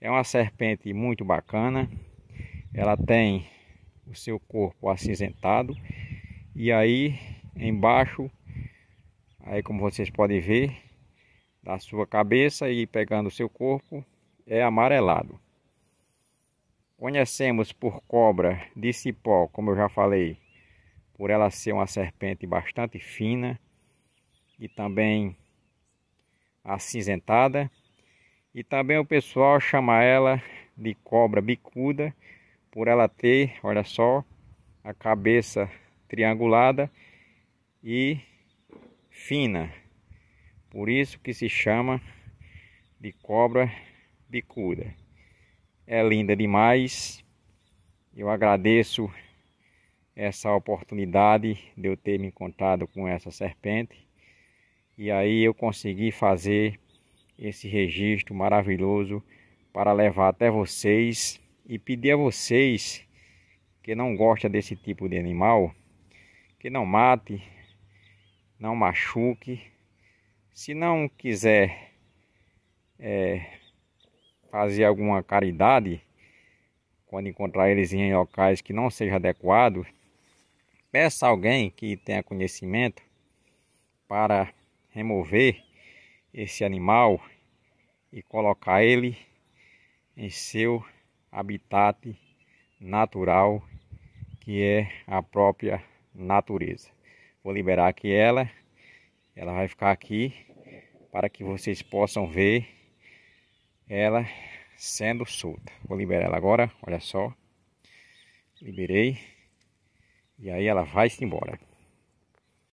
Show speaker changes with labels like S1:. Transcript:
S1: É uma serpente muito bacana. Ela tem o seu corpo acinzentado e aí embaixo aí como vocês podem ver da sua cabeça e pegando o seu corpo é amarelado. Conhecemos por cobra de cipó, como eu já falei, por ela ser uma serpente bastante fina e também acinzentada. E também o pessoal chama ela de cobra bicuda, por ela ter, olha só, a cabeça triangulada e fina. Por isso que se chama de cobra bicuda. É linda demais. Eu agradeço essa oportunidade de eu ter me encontrado com essa serpente. E aí eu consegui fazer esse registro maravilhoso para levar até vocês e pedir a vocês que não gosta desse tipo de animal que não mate, não machuque, se não quiser é, fazer alguma caridade quando encontrar eles em locais que não seja adequado, peça alguém que tenha conhecimento para remover esse animal e colocar ele em seu habitat natural, que é a própria natureza. Vou liberar aqui ela, ela vai ficar aqui para que vocês possam ver ela sendo solta. Vou liberar ela agora, olha só. Liberei. E aí ela vai-se embora.